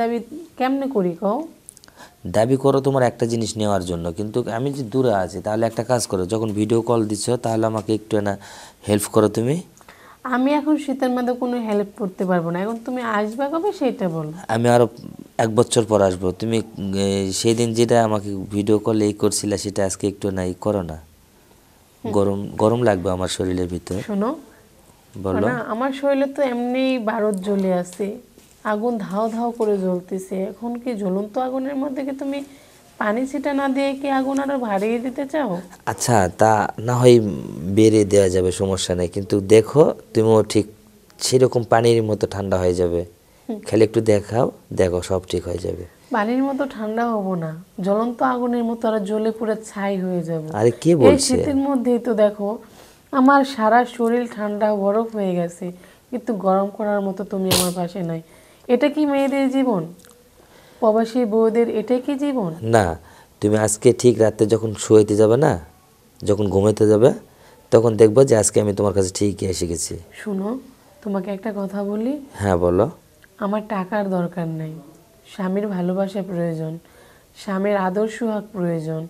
দাবি কেমনে করি কও দাবি করো তোমার একটা জিনিস নেওয়ার জন্য কিন্তু আমি যে দূরে আছি তাহলে একটা কাজ করো যখন ভিডিও কল দিছো তাহলে আমাকে একটু না হেল্প করো তুমি আমি এখন শীতের মধ্যে কোনো হেল্প করতে পারবো না এখন তুমি আসবে কবে সেটা বলো আমি আরও এক বছর পর আসবো তুমি সেই দিন যেটা আমাকে ভিডিও কল এই করছিলে সেটা আজকে একটু না এই করো না গরম গরম লাগবে আমার শরীরের ভিতরে শোনো বলো আমার শরীরে তো এমনি বারদ জ্বলে আছে আগুন ধাও ধাও করে জ্বলতেছে এখন কি জ্বলন্ত আগুনের মধ্যে কি তুমি পানি ছিটা না দিয়ে কি আগুন আরো বাড়িয়ে দিতে চাও আচ্ছা তা না হয় বেড়ে দেওয়া যাবে সমস্যা নেই কিন্তু দেখো তুমিও ঠিক সেরকম পানির মতো ঠান্ডা হয়ে যাবে খালি একটু দেখাও দেখো সব ঠিক হয়ে যাবে পানির মতো ঠান্ডা হবো না জ্বলন্ত আগুনের মতো আর জ্বলে পুরো ছাই হয়ে যাবে আরে কে বলছে এই শীতের মধ্যেই তো দেখো আমার সারা শরীর ঠান্ডা বরফ হয়ে গেছে কিন্তু গরম করার মতো তুমি আমার পাশে নাই এটা কি মেয়েদের জীবন প্রবাসী বউদের এটাই কি জীবন না তুমি আজকে ঠিক রাতে যখন শুয়েতে যাবে না যখন ঘুমাইতে যাবে তখন দেখবো যে আজকে আমি তোমার কাছে ঠিকই এসে গেছি শুনো তোমাকে একটা কথা বলি হ্যাঁ বলো আমার টাকার দরকার নাই স্বামীর ভালোবাসা প্রয়োজন স্বামীর আদর্শ হক প্রয়োজন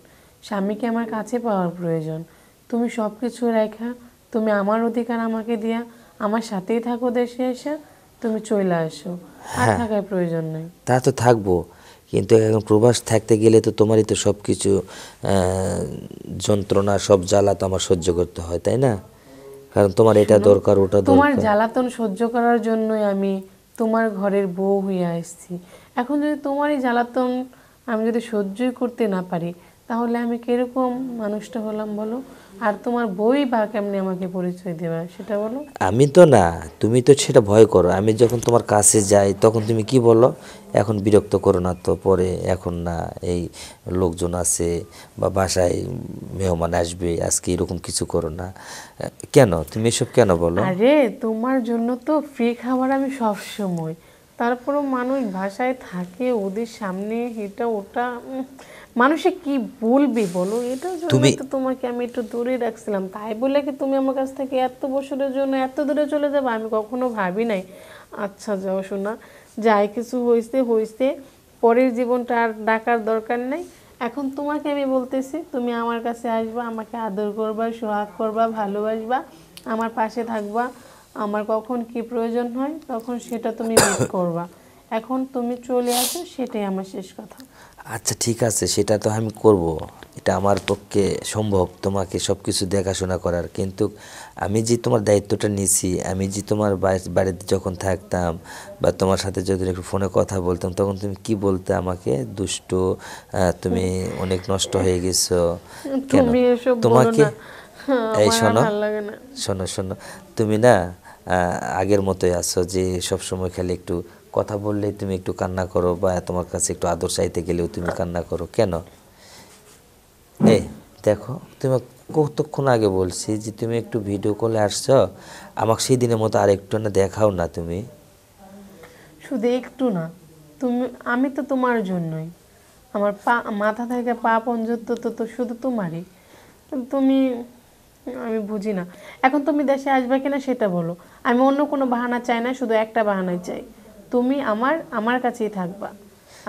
স্বামীকে আমার কাছে পাওয়ার প্রয়োজন তুমি সব কিছু রেখা তুমি আমার অধিকার আমাকে দিয়া আমার সাথেই থাকো দেশে এসে তুমি চলে আসো আর হ্যাঁ। থাকার প্রয়োজন নেই তা তো থাকবো কিন্তু এখন প্রবাস থাকতে গেলে তো তোমারই তো সব কিছু যন্ত্রণা সব জ্বালা তো আমার সহ্য করতে হয় তাই না কারণ তোমার এটা দরকার ওটা দরকার তোমার জ্বালাতন সহ্য করার জন্যই আমি তোমার ঘরের বউ হয়ে আসছি এখন যদি তোমারই জ্বালাতন আমি যদি সহ্যই করতে না পারি তাহলে আমি কীরকম মানুষটা হলাম বলো আর তোমার বই বা কেমনি আমাকে পরিচয় দেবা সেটা বলো আমি তো না তুমি তো সেটা ভয় করো আমি যখন তোমার কাছে যাই তখন তুমি কি বলো এখন বিরক্ত করো না তো পরে এখন না এই লোকজন আছে বা বাসায় মেহমান আসবে আজকে এরকম কিছু করো না কেন তুমি এসব কেন বলো আরে তোমার জন্য তো ফ্রি খাবার আমি সবসময় তারপরও মানুষ ভাষায় থাকে ওদের সামনে এটা ওটা মানুষে কি বলবে বলো এটা তুমি তো তোমাকে আমি একটু দূরে রাখছিলাম তাই বলে কি তুমি আমার কাছ থেকে এত বছরের জন্য এত দূরে চলে যাবে আমি কখনো ভাবি নাই আচ্ছা যাও শোনা যাই কিছু হয়েছে হয়েছে পরের জীবনটা আর ডাকার দরকার নাই এখন তোমাকে আমি বলতেছি তুমি আমার কাছে আসবা আমাকে আদর করবা সোহাগ করবা ভালোবাসবা আমার পাশে থাকবা আমার কখন কি প্রয়োজন হয় তখন সেটা তুমি মিট করবা এখন তুমি চলে আসো সেটাই আমার শেষ কথা আচ্ছা ঠিক আছে সেটা তো আমি করব এটা আমার পক্ষে সম্ভব তোমাকে সব কিছু দেখাশোনা করার কিন্তু আমি যে তোমার দায়িত্বটা নিছি আমি যে তোমার বাড়িতে যখন থাকতাম বা তোমার সাথে যদি একটু ফোনে কথা বলতাম তখন তুমি কি বলতে আমাকে দুষ্ট তুমি অনেক নষ্ট হয়ে গেছো কেন তোমাকে হ্যাঁ, এই শোনো শোনো শোনো তুমি না আগের মতোই আছো যে সবসময় খালি একটু কথা বললেই তুমি একটু কান্না করো বা তোমার কাছে একটু আদর চাইতে গেলেও তুমি হ্যাঁ। কান্না করো কেন এ দেখো তুমি কতক্ষণ আগে বলছি যে তুমি একটু ভিডিও কলে আসছো আমাকে সেই দিনের মতো আর একটু না দেখাও না তুমি শুধু একটু না তুমি আমি তো তোমার জন্যই আমার পা মাথা থেকে পা পর্যন্ত তো তো শুধু তোমারই তুমি আমি বুঝি না এখন তুমি দেশে আসবে কিনা সেটা বলো আমি অন্য কোনো বাহানা চাই না শুধু একটা বাহানাই চাই তুমি আমার আমার কাছেই থাকবা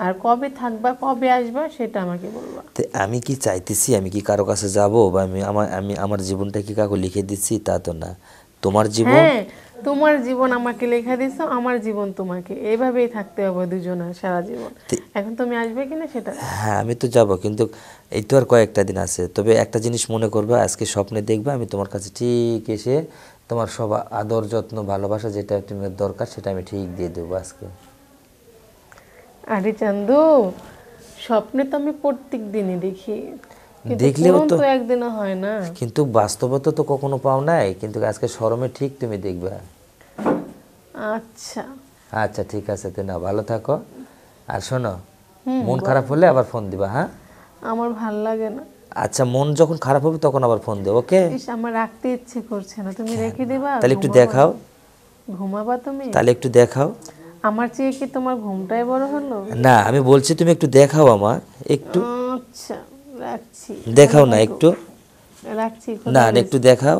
আর কবে থাকবা কবে আসবা সেটা আমাকে বলবা আমি কি চাইতেছি আমি কি কারো কাছে যাব বা আমি আমার আমি আমার জীবনটা কি কাকু লিখে দিচ্ছি তা তো না তোমার জীবন হ্যাঁ, তোমার জীবন আমাকে লেখা দিছো আমার জীবন তোমাকে এইভাবেই থাকতে হবে দুজনে সারা জীবন এখন তুমি আসবে কিনা সেটা হ্যাঁ আমি তো যাব কিন্তু এই তো আর কয়েকটা দিন আছে তবে একটা জিনিস মনে করবে আজকে স্বপ্নে দেখবে আমি তোমার কাছে ঠিক এসে তোমার সব আদর যত্ন ভালোবাসা যেটা তুমি দরকার সেটা আমি ঠিক দিয়ে দেব আজকে আরে চান্দু স্বপ্নে তো আমি প্রত্যেক দিনই দেখি দেখলেও তো একদিনও হয় না কিন্তু বাস্তবতা তো কখনো পাও নাই কিন্তু আজকে শরমে ঠিক তুমি দেখবা আচ্ছা আচ্ছা ঠিক আছে না ভালো থাকো আর শোনো মন খারাপ হলে আবার ফোন দিবা হ্যাঁ আমার ভাল লাগে না আচ্ছা মন যখন খারাপ হবে তখন আবার ফোন দেবো ওকে আমার রাখতে ইচ্ছে করছে না তুমি রেখে দিবা তাহলে একটু দেখাও ঘুমাবা তুমি তাহলে একটু দেখাও আমার চেয়ে কি তোমার ঘুমটাই বড় হলো না আমি বলছি তুমি একটু দেখাও আমার একটু আচ্ছা রাখছি দেখাও না একটু রাখছি না একটু দেখাও